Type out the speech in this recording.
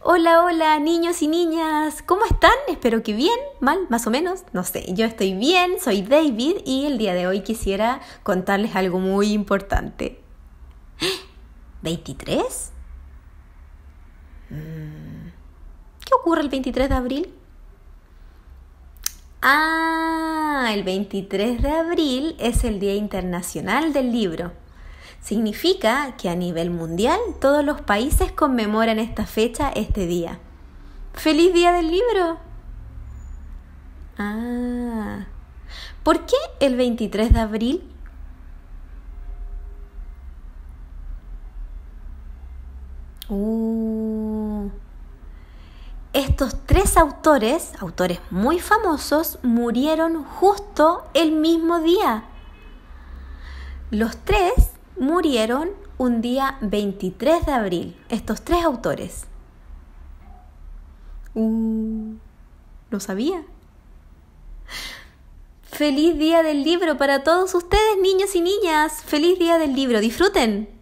Hola, hola, niños y niñas, ¿cómo están? Espero que bien, mal, más o menos, no sé. Yo estoy bien, soy David y el día de hoy quisiera contarles algo muy importante. ¿23? Mm. ¿Qué ocurre el 23 de abril? Ah, el 23 de abril es el Día Internacional del Libro. Significa que a nivel mundial todos los países conmemoran esta fecha, este día. ¡Feliz Día del Libro! Ah, ¿por qué el 23 de abril? Uh, estos tres autores, autores muy famosos, murieron justo el mismo día. Los tres murieron un día 23 de abril, estos tres autores. Uh, lo sabía. Feliz día del libro para todos ustedes, niños y niñas. Feliz día del libro. Disfruten.